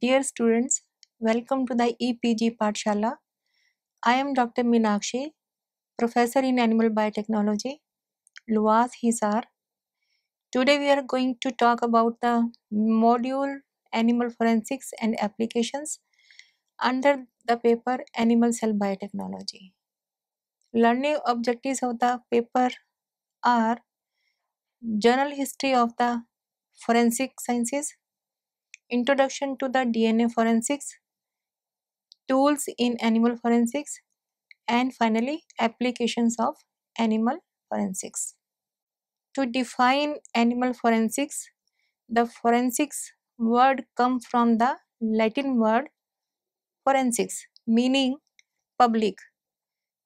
Dear students, welcome to the EPG Patshala. I am Dr. Minakshi, Professor in Animal Biotechnology, Luas Hisar. Today we are going to talk about the module Animal Forensics and Applications under the paper Animal Cell Biotechnology. Learning objectives of the paper are General History of the Forensic Sciences Introduction to the DNA forensics, tools in animal forensics, and finally, applications of animal forensics. To define animal forensics, the forensics word comes from the Latin word forensics, meaning public.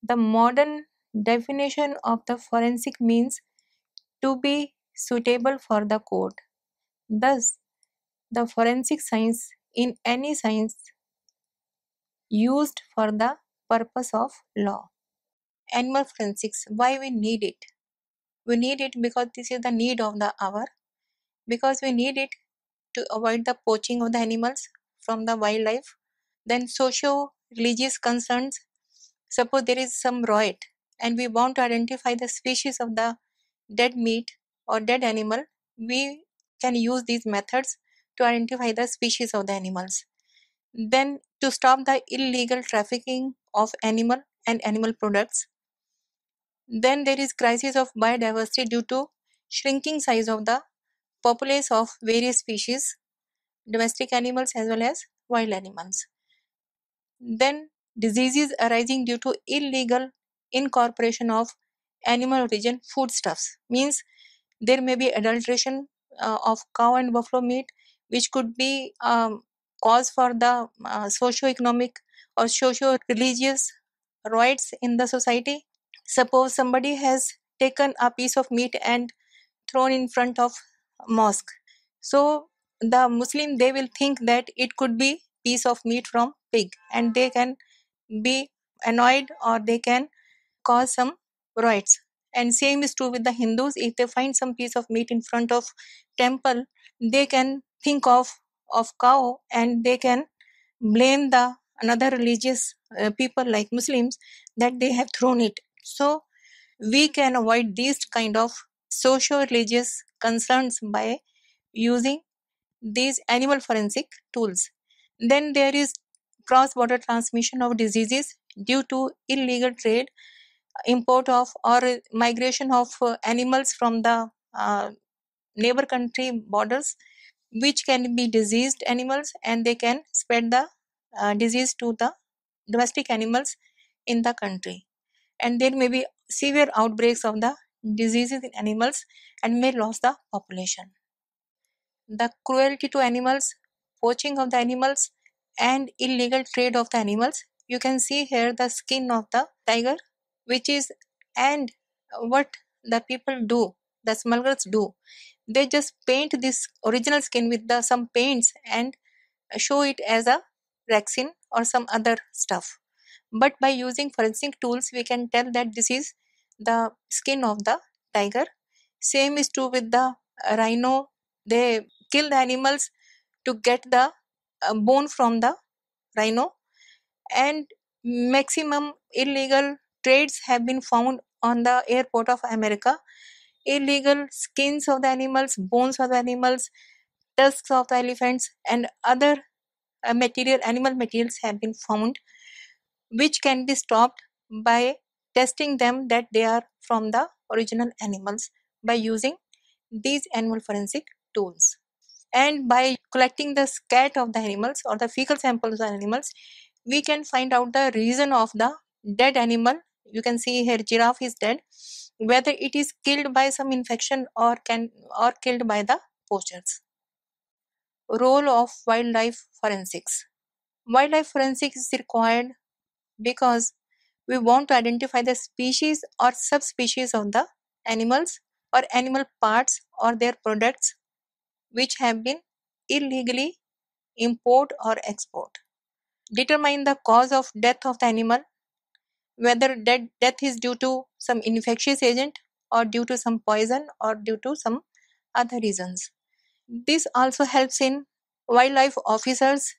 The modern definition of the forensic means to be suitable for the court. Thus, the forensic science in any science used for the purpose of law. Animal forensics, why we need it? We need it because this is the need of the hour, because we need it to avoid the poaching of the animals from the wildlife. Then socio religious concerns. Suppose there is some riot and we want to identify the species of the dead meat or dead animal, we can use these methods to identify the species of the animals. Then, to stop the illegal trafficking of animal and animal products. Then there is crisis of biodiversity due to shrinking size of the populace of various species, domestic animals as well as wild animals. Then diseases arising due to illegal incorporation of animal origin foodstuffs means there may be adulteration uh, of cow and buffalo meat which could be um, cause for the uh, socio-economic or socio-religious riots in the society. Suppose somebody has taken a piece of meat and thrown in front of mosque. So the Muslim they will think that it could be piece of meat from pig and they can be annoyed or they can cause some riots and same is true with the hindus if they find some piece of meat in front of temple they can think of of cow and they can blame the another religious uh, people like muslims that they have thrown it so we can avoid these kind of socio religious concerns by using these animal forensic tools then there is cross border transmission of diseases due to illegal trade import of or migration of uh, animals from the uh, neighbor country borders which can be diseased animals and they can spread the uh, disease to the domestic animals in the country and there may be severe outbreaks of the diseases in animals and may lose the population the cruelty to animals poaching of the animals and illegal trade of the animals you can see here the skin of the tiger which is and what the people do the smugglers do they just paint this original skin with the some paints and show it as a vaccine or some other stuff but by using forensic tools we can tell that this is the skin of the tiger same is true with the rhino they kill the animals to get the uh, bone from the rhino and maximum illegal trades have been found on the airport of America. Illegal skins of the animals, bones of the animals, tusks of the elephants, and other uh, material animal materials have been found, which can be stopped by testing them that they are from the original animals by using these animal forensic tools and by collecting the scat of the animals or the fecal samples of animals we can find out the reason of the dead animal you can see here giraffe is dead whether it is killed by some infection or can or killed by the poachers role of wildlife forensics wildlife forensics is required because we want to identify the species or subspecies of the animals or animal parts or their products which have been illegally import or export determine the cause of death of the animal whether dead, death is due to some infectious agent or due to some poison or due to some other reasons. This also helps in wildlife officers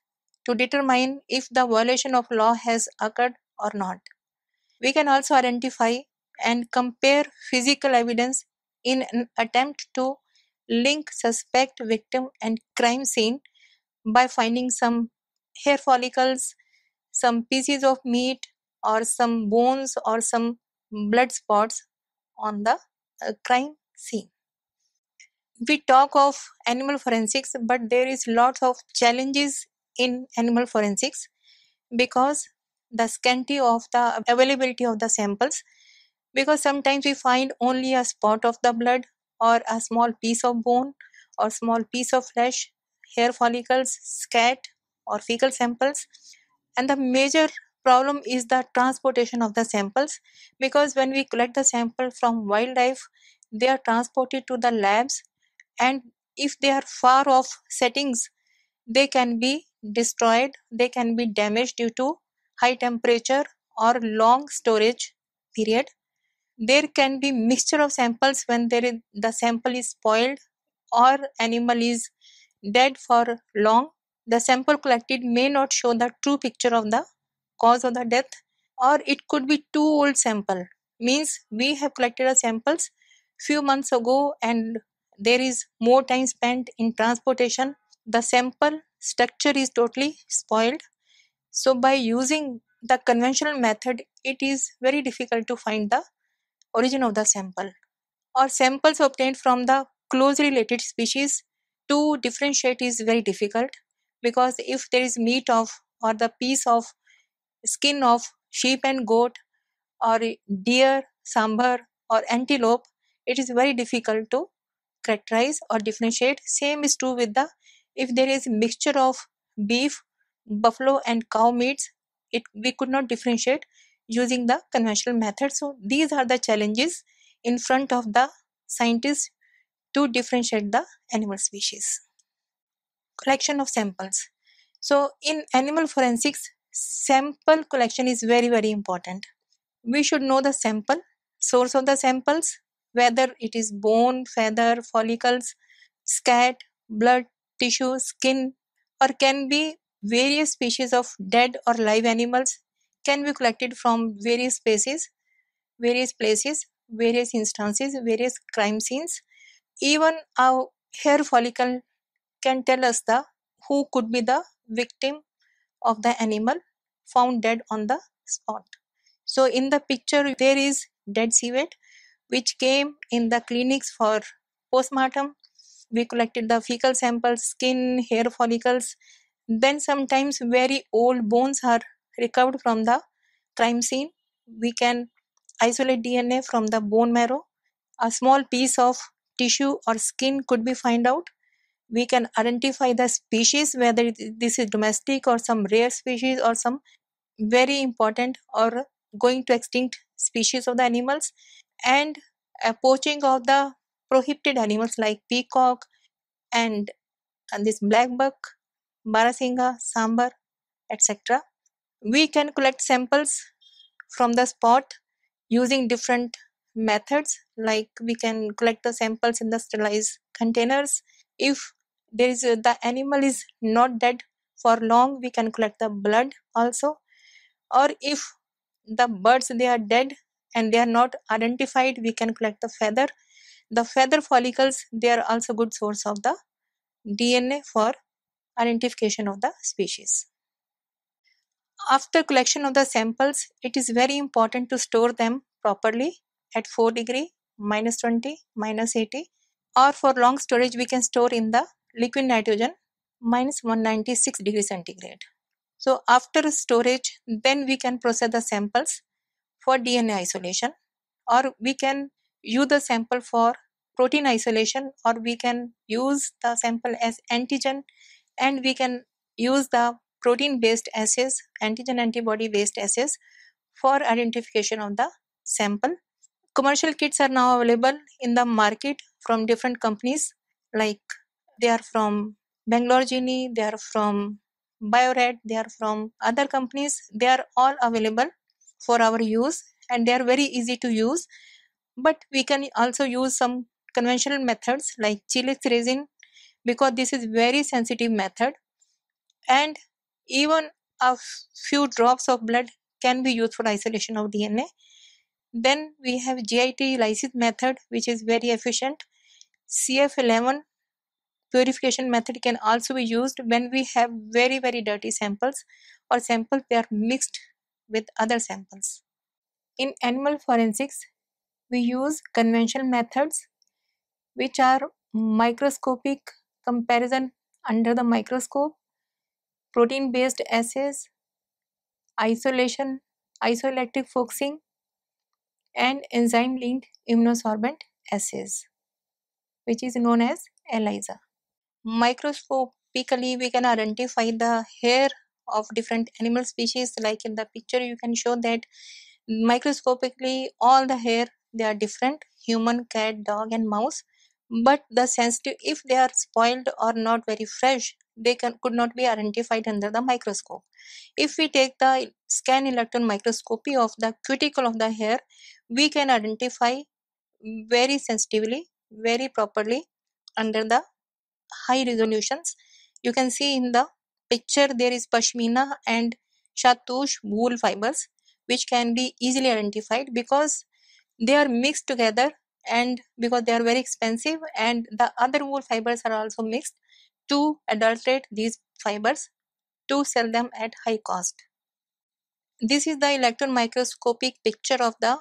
to determine if the violation of law has occurred or not. We can also identify and compare physical evidence in an attempt to link suspect, victim, and crime scene by finding some hair follicles, some pieces of meat, or some bones or some blood spots on the uh, crime scene we talk of animal forensics but there is lots of challenges in animal forensics because the scanty of the availability of the samples because sometimes we find only a spot of the blood or a small piece of bone or small piece of flesh hair follicles scat or fecal samples and the major problem is the transportation of the samples because when we collect the sample from wildlife they are transported to the labs and if they are far off settings they can be destroyed they can be damaged due to high temperature or long storage period there can be mixture of samples when there is, the sample is spoiled or animal is dead for long the sample collected may not show the true picture of the cause of the death or it could be too old sample means we have collected a samples few months ago and there is more time spent in transportation the sample structure is totally spoiled so by using the conventional method it is very difficult to find the origin of the sample or samples obtained from the closely related species to differentiate is very difficult because if there is meat of or the piece of skin of sheep and goat or deer, sambar or antelope, it is very difficult to characterize or differentiate. Same is true with the if there is mixture of beef, buffalo and cow meats, it we could not differentiate using the conventional method. So these are the challenges in front of the scientists to differentiate the animal species. Collection of samples. So in animal forensics, sample collection is very very important we should know the sample source of the samples whether it is bone feather follicles scat blood tissue skin or can be various species of dead or live animals can be collected from various places various places various instances various crime scenes even our hair follicle can tell us the who could be the victim of the animal found dead on the spot. So in the picture there is dead civet which came in the clinics for postmortem. We collected the fecal samples, skin, hair follicles. Then sometimes very old bones are recovered from the crime scene. We can isolate DNA from the bone marrow. A small piece of tissue or skin could be found out. We can identify the species whether this is domestic or some rare species or some very important or going to extinct species of the animals and poaching of the prohibited animals like peacock and, and this buck, barasinga, sambar, etc. We can collect samples from the spot using different methods like we can collect the samples in the sterilized containers if there is uh, the animal is not dead for long we can collect the blood also or if the birds they are dead and they are not identified we can collect the feather the feather follicles they are also good source of the dna for identification of the species after collection of the samples it is very important to store them properly at 4 degree minus 20 minus 80 or for long storage we can store in the liquid nitrogen minus 196 degree centigrade so after storage, then we can process the samples for DNA isolation or we can use the sample for protein isolation or we can use the sample as antigen and we can use the protein based assays, antigen antibody based assays for identification of the sample. Commercial kits are now available in the market from different companies like they are from Bangalore Genie, they are from BioRed, they are from other companies. They are all available for our use and they are very easy to use. But we can also use some conventional methods like Chilex resin because this is very sensitive method and even a few drops of blood can be used for isolation of DNA. Then we have GIT lysis method which is very efficient. CF11 Purification method can also be used when we have very very dirty samples or samples that are mixed with other samples. In animal forensics, we use conventional methods which are microscopic comparison under the microscope, protein based assays, isolation, isoelectric focusing, and enzyme linked immunosorbent assays, which is known as ELISA microscopically we can identify the hair of different animal species like in the picture you can show that microscopically all the hair they are different human cat dog and mouse but the sensitive if they are spoiled or not very fresh they can, could not be identified under the microscope if we take the scan electron microscopy of the cuticle of the hair we can identify very sensitively very properly under the high resolutions you can see in the picture there is pashmina and shatush wool fibers which can be easily identified because they are mixed together and because they are very expensive and the other wool fibers are also mixed to adulterate these fibers to sell them at high cost. This is the electron microscopic picture of the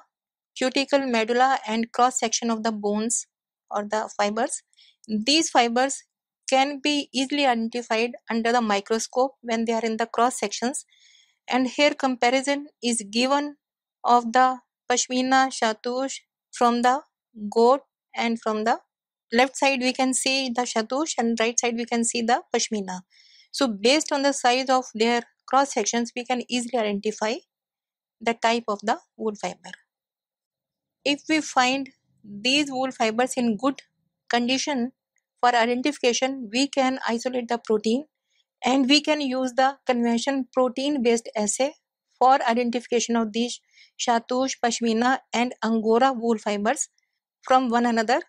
cuticle medulla and cross section of the bones or the fibers. These fibers can be easily identified under the microscope when they are in the cross sections and here comparison is given of the pashmina shatush from the goat and from the left side we can see the shatush and right side we can see the pashmina so based on the size of their cross sections we can easily identify the type of the wool fiber if we find these wool fibers in good condition for identification we can isolate the protein and we can use the convention protein based assay for identification of these shatush pashmina and angora wool fibers from one another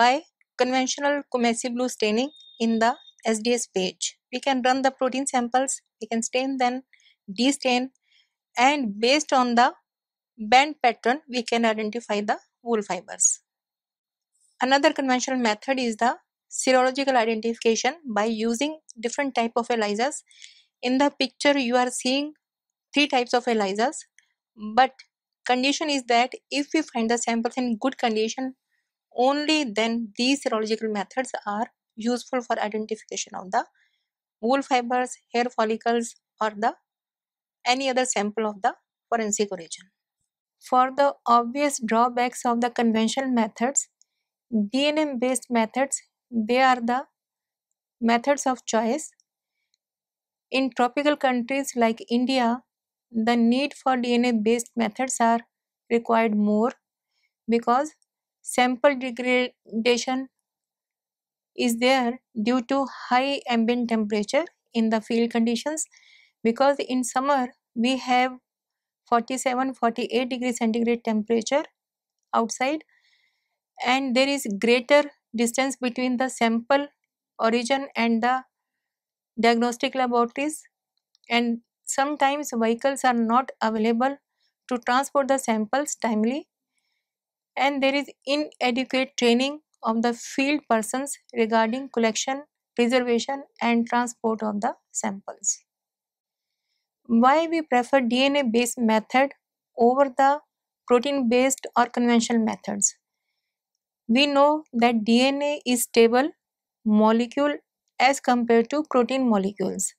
by conventional kumasi blue staining in the sds page we can run the protein samples we can stain then destain and based on the band pattern we can identify the wool fibers another conventional method is the serological identification by using different type of ELISAs. In the picture you are seeing three types of ELISAs but condition is that if we find the samples in good condition only then these serological methods are useful for identification of the wool fibers, hair follicles or the any other sample of the forensic origin. For the obvious drawbacks of the conventional methods, DNA based methods they are the methods of choice. In tropical countries like India, the need for DNA based methods are required more because sample degradation is there due to high ambient temperature in the field conditions because in summer we have 47 48 degree centigrade temperature outside and there is greater distance between the sample origin and the diagnostic laboratories and sometimes vehicles are not available to transport the samples timely and there is inadequate training of the field persons regarding collection, preservation and transport of the samples. Why we prefer DNA based method over the protein based or conventional methods? We know that DNA is stable molecule as compared to protein molecules.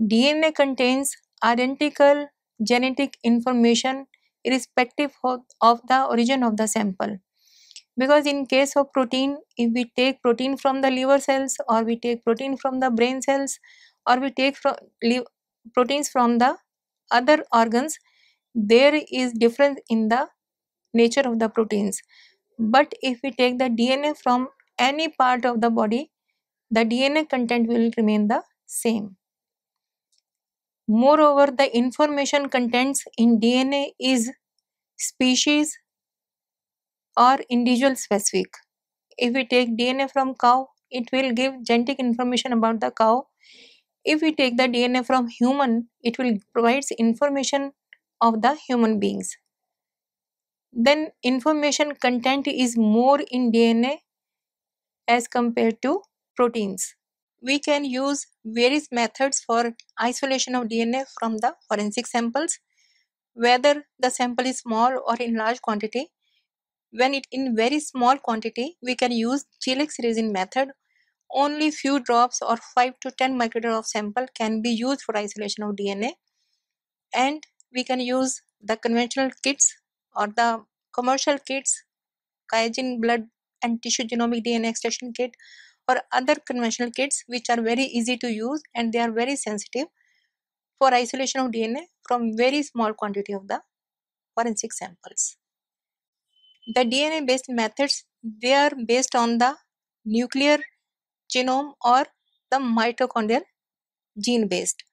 DNA contains identical genetic information irrespective of, of the origin of the sample because in case of protein if we take protein from the liver cells or we take protein from the brain cells or we take from proteins from the other organs there is difference in the nature of the proteins but if we take the DNA from any part of the body, the DNA content will remain the same. Moreover, the information contents in DNA is species or individual specific. If we take DNA from cow, it will give genetic information about the cow. If we take the DNA from human, it will provides information of the human beings then information content is more in DNA as compared to proteins. We can use various methods for isolation of DNA from the forensic samples, whether the sample is small or in large quantity. When it in very small quantity, we can use Chilex resin method. Only few drops or 5 to 10 microliter of sample can be used for isolation of DNA. And we can use the conventional kits or the commercial kits, Kyogen blood and tissue genomic DNA extraction kit or other conventional kits which are very easy to use and they are very sensitive for isolation of DNA from very small quantity of the forensic samples. The DNA based methods they are based on the nuclear genome or the mitochondrial gene based.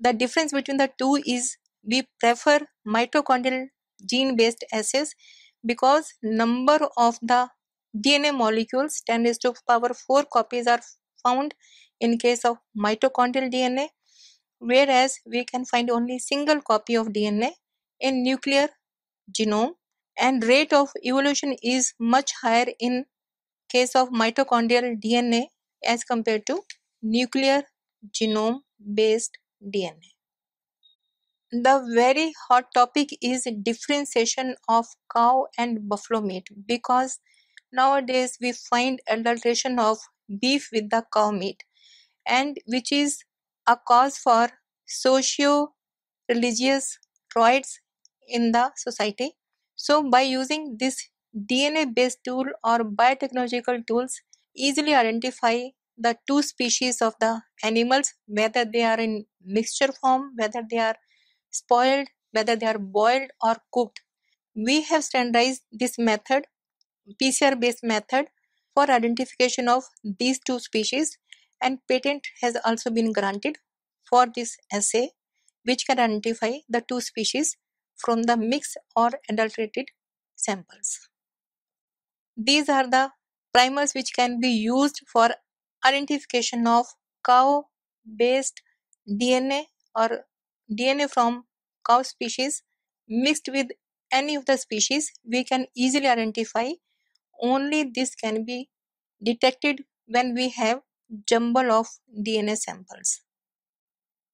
The difference between the two is we prefer mitochondrial gene based assays because number of the DNA molecules 10 raised to power 4 copies are found in case of mitochondrial DNA whereas we can find only single copy of DNA in nuclear genome and rate of evolution is much higher in case of mitochondrial DNA as compared to nuclear genome based DNA the very hot topic is differentiation of cow and buffalo meat because nowadays we find adulteration of beef with the cow meat and which is a cause for socio religious riots in the society so by using this dna based tool or biotechnological tools easily identify the two species of the animals whether they are in mixture form whether they are spoiled, whether they are boiled or cooked. We have standardized this method, PCR based method, for identification of these two species and patent has also been granted for this assay which can identify the two species from the mixed or adulterated samples. These are the primers which can be used for identification of cow based DNA or DNA from cow species mixed with any of the species, we can easily identify. Only this can be detected when we have jumble of DNA samples.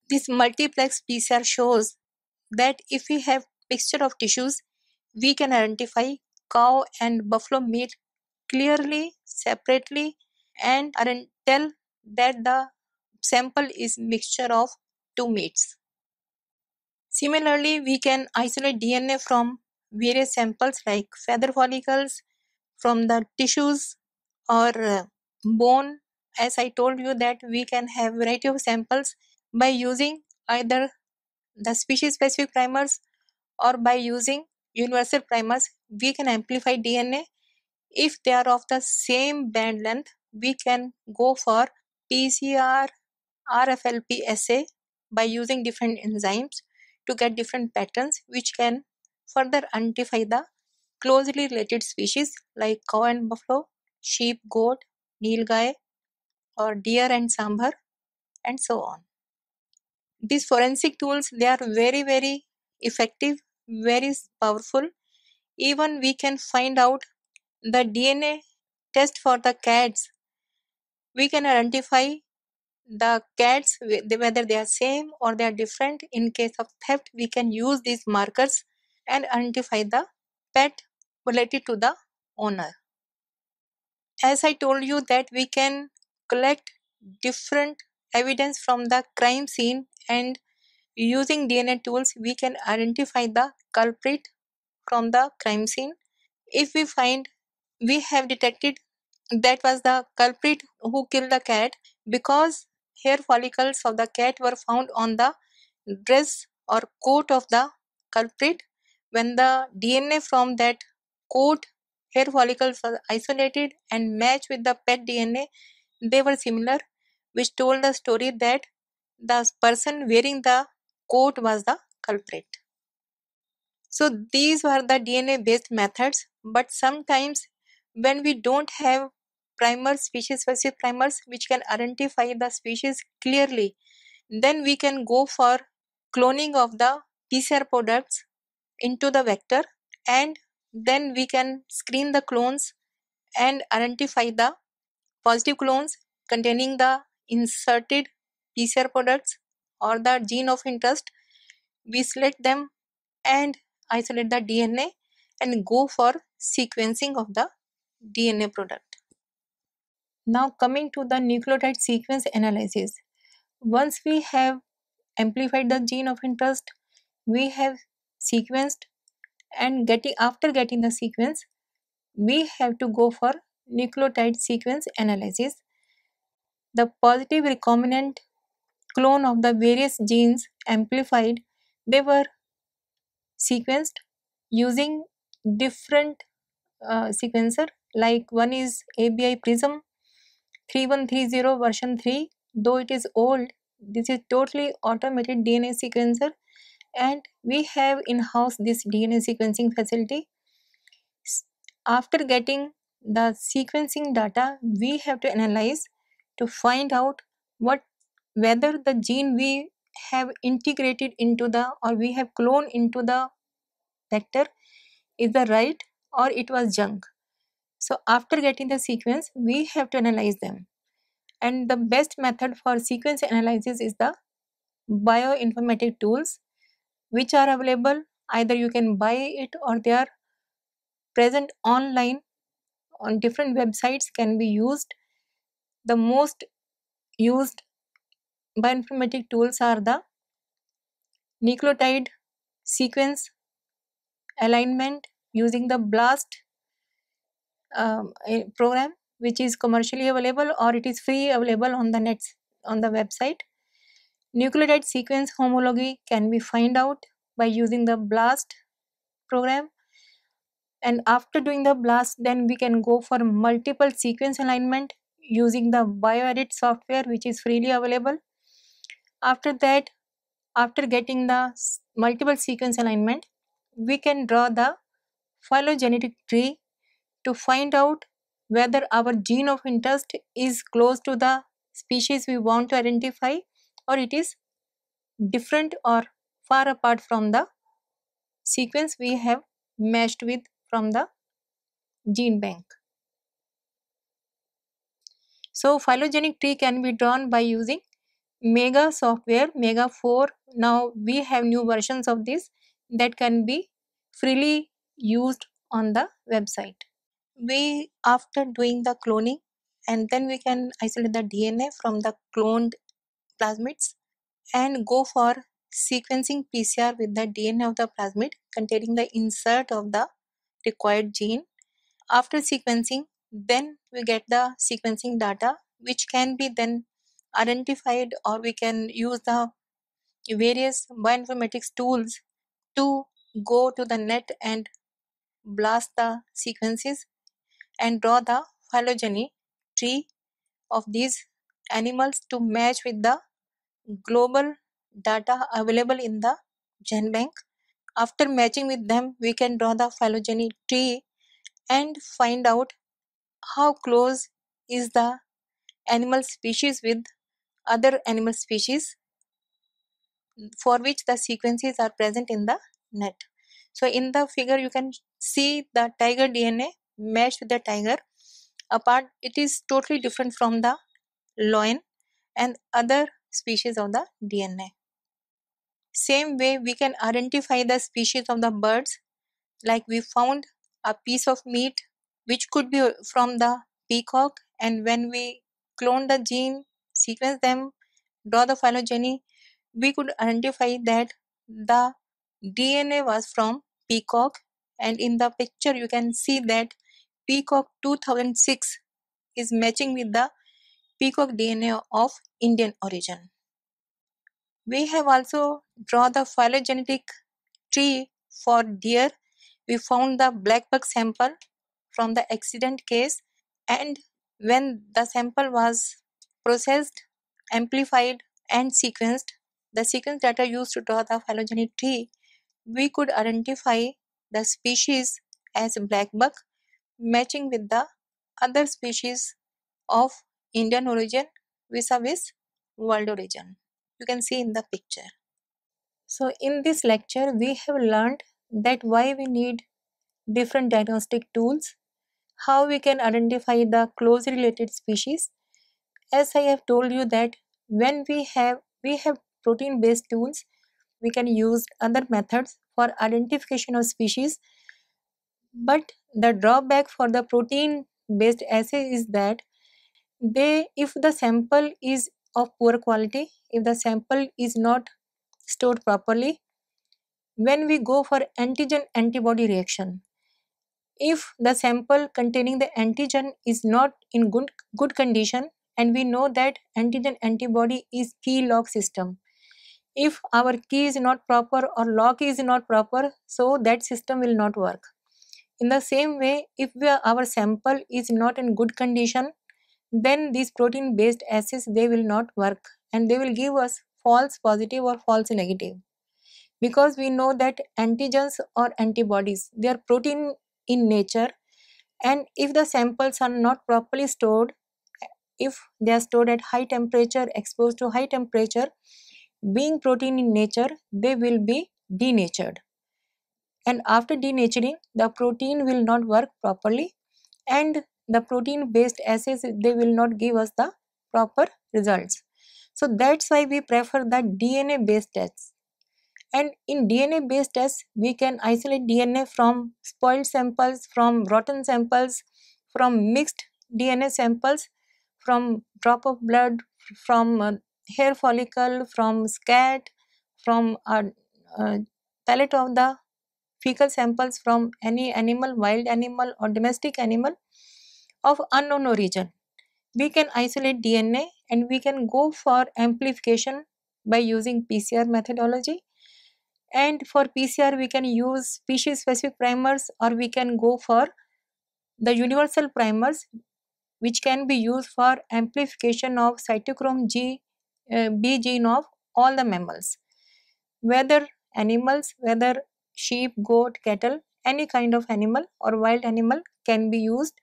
This multiplex PCR shows that if we have mixture of tissues, we can identify cow and buffalo meat clearly, separately, and tell that the sample is mixture of two meats. Similarly, we can isolate DNA from various samples like feather follicles, from the tissues or uh, bone. As I told you that we can have variety of samples by using either the species specific primers or by using universal primers we can amplify DNA if they are of the same band length we can go for PCR RFLP assay by using different enzymes to get different patterns which can further identify the closely related species like cow and buffalo, sheep, goat, nilgai, or deer and sambar, and so on. These forensic tools they are very very effective, very powerful. Even we can find out the DNA test for the cats. We can identify the cats whether they are same or they are different in case of theft we can use these markers and identify the pet related to the owner as i told you that we can collect different evidence from the crime scene and using dna tools we can identify the culprit from the crime scene if we find we have detected that was the culprit who killed the cat because hair follicles of the cat were found on the dress or coat of the culprit. When the DNA from that coat hair follicles were isolated and matched with the pet DNA, they were similar, which told the story that the person wearing the coat was the culprit. So these were the DNA based methods, but sometimes when we don't have primers, species specific primers, which can identify the species clearly. Then we can go for cloning of the PCR products into the vector and then we can screen the clones and identify the positive clones containing the inserted PCR products or the gene of interest. We select them and isolate the DNA and go for sequencing of the DNA product. Now, coming to the nucleotide sequence analysis. Once we have amplified the gene of interest, we have sequenced and getting after getting the sequence, we have to go for nucleotide sequence analysis. The positive recombinant clone of the various genes amplified, they were sequenced using different uh, sequencer like one is ABI Prism, 3130 version 3 though it is old this is totally automated DNA sequencer and we have in-house this DNA sequencing facility after getting the sequencing data we have to analyze to find out what whether the gene we have integrated into the or we have cloned into the vector is the right or it was junk so after getting the sequence, we have to analyze them. And the best method for sequence analysis is the bioinformatic tools which are available. Either you can buy it or they are present online on different websites can be used. The most used bioinformatic tools are the nucleotide sequence alignment using the BLAST um, program which is commercially available or it is free available on the net on the website nucleotide sequence homology can be find out by using the blast program and after doing the blast then we can go for multiple sequence alignment using the bioedit software which is freely available after that after getting the multiple sequence alignment we can draw the phylogenetic tree to find out whether our gene of interest is close to the species we want to identify or it is different or far apart from the sequence we have matched with from the gene bank. So phylogenetic tree can be drawn by using Mega software, Mega 4. Now we have new versions of this that can be freely used on the website we after doing the cloning and then we can isolate the dna from the cloned plasmids and go for sequencing pcr with the dna of the plasmid containing the insert of the required gene after sequencing then we get the sequencing data which can be then identified or we can use the various bioinformatics tools to go to the net and blast the sequences and draw the phylogeny tree of these animals to match with the global data available in the GenBank. After matching with them, we can draw the phylogeny tree and find out how close is the animal species with other animal species for which the sequences are present in the net. So in the figure you can see the tiger DNA match with the tiger apart it is totally different from the loin and other species of the DNA. Same way we can identify the species of the birds like we found a piece of meat which could be from the peacock and when we clone the gene, sequence them, draw the phylogeny, we could identify that the DNA was from peacock and in the picture you can see that Peacock 2006 is matching with the peacock DNA of Indian origin. We have also drawn the phylogenetic tree for deer. We found the black buck sample from the accident case and when the sample was processed, amplified and sequenced, the sequence data used to draw the phylogenetic tree, we could identify the species as black buck matching with the other species of Indian origin vis-a-vis world origin. You can see in the picture. So in this lecture we have learned that why we need different diagnostic tools, how we can identify the close related species. As I have told you that when we have we have protein based tools, we can use other methods for identification of species but the drawback for the protein based assay is that they if the sample is of poor quality if the sample is not stored properly when we go for antigen antibody reaction if the sample containing the antigen is not in good good condition and we know that antigen antibody is key lock system if our key is not proper or lock is not proper so that system will not work in the same way, if our sample is not in good condition, then these protein based assays they will not work and they will give us false positive or false negative because we know that antigens or antibodies they are protein in nature and if the samples are not properly stored if they are stored at high temperature exposed to high temperature being protein in nature they will be denatured and after denaturing the protein will not work properly and the protein based assays they will not give us the proper results so that's why we prefer the dna based tests and in dna based tests we can isolate dna from spoiled samples from rotten samples from mixed dna samples from drop of blood from uh, hair follicle from scat from uh, uh, palate of the fecal samples from any animal, wild animal or domestic animal of unknown origin. We can isolate DNA and we can go for amplification by using PCR methodology. And for PCR, we can use species specific primers or we can go for the universal primers which can be used for amplification of cytochrome G, uh, B gene of all the mammals. Whether animals, whether sheep, goat, cattle, any kind of animal or wild animal can be used.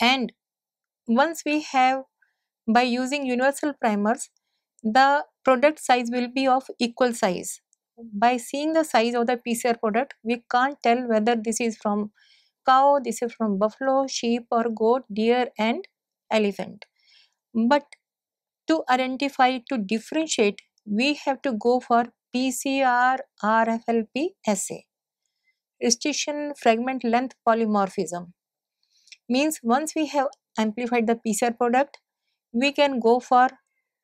And once we have by using universal primers, the product size will be of equal size. By seeing the size of the PCR product, we can't tell whether this is from cow, this is from buffalo, sheep or goat, deer and elephant. But to identify, to differentiate, we have to go for PCR RFLP assay. Restriction fragment length polymorphism means once we have amplified the PCR product, we can go for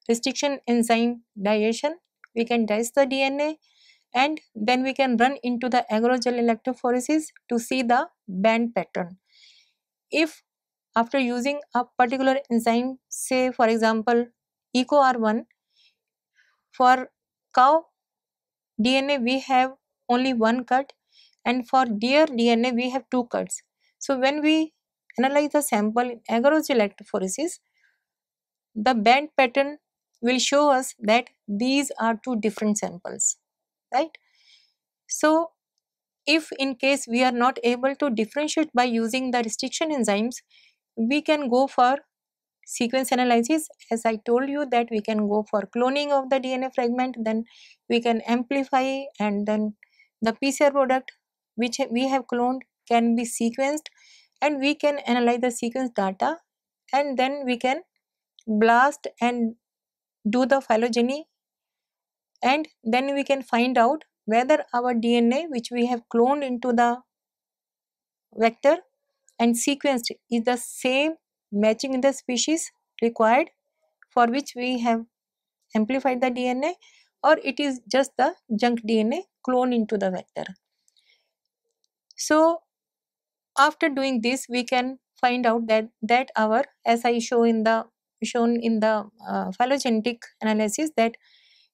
restriction enzyme digestion. We can digest the DNA and then we can run into the gel electrophoresis to see the band pattern. If after using a particular enzyme, say for example EcoR1 for cow DNA we have only one cut and for deer DNA we have two cuts. So when we analyze the sample in agarose electrophoresis, the band pattern will show us that these are two different samples, right? So if in case we are not able to differentiate by using the restriction enzymes, we can go for sequence analysis as I told you that we can go for cloning of the DNA fragment then we can amplify and then the PCR product which we have cloned can be sequenced and we can analyze the sequence data and then we can blast and do the phylogeny and then we can find out whether our DNA which we have cloned into the vector and sequenced is the same matching the species required for which we have amplified the DNA or it is just the junk DNA clone into the vector. So after doing this we can find out that that our as I show in the shown in the uh, phylogenetic analysis that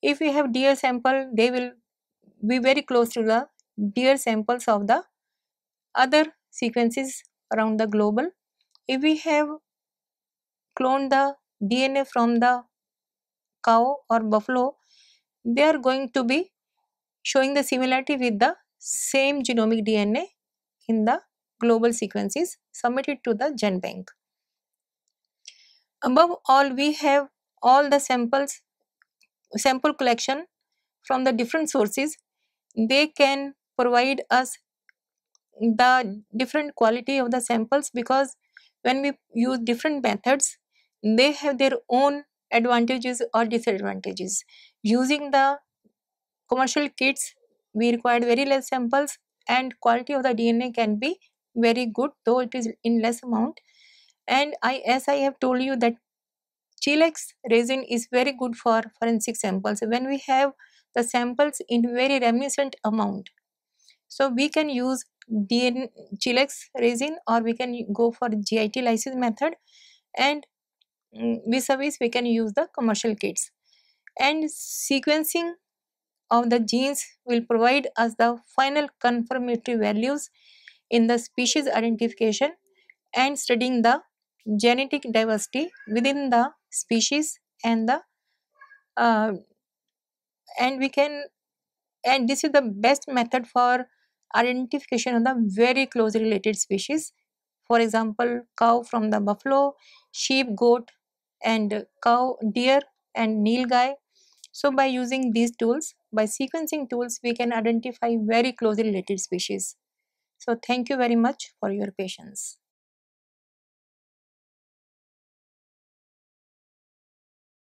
if we have deer sample they will be very close to the deer samples of the other sequences around the global. If we have clone the DNA from the cow or buffalo, they are going to be showing the similarity with the same genomic DNA in the global sequences submitted to the GenBank. Above all, we have all the samples, sample collection from the different sources. They can provide us the different quality of the samples because when we use different methods, they have their own advantages or disadvantages. Using the commercial kits, we require very less samples and quality of the DNA can be very good though it is in less amount. And I, as I have told you that Chilex resin is very good for forensic samples when we have the samples in very reminiscent amount. So we can use DNA, Chilex resin or we can go for GIT lysis method and Mm, vis-a-vis we can use the commercial kits and sequencing of the genes will provide us the final confirmatory values in the species identification and studying the genetic diversity within the species and the uh, and we can and this is the best method for identification of the very closely related species for example cow from the buffalo sheep goat and cow deer and nilgai so by using these tools by sequencing tools we can identify very closely related species so thank you very much for your patience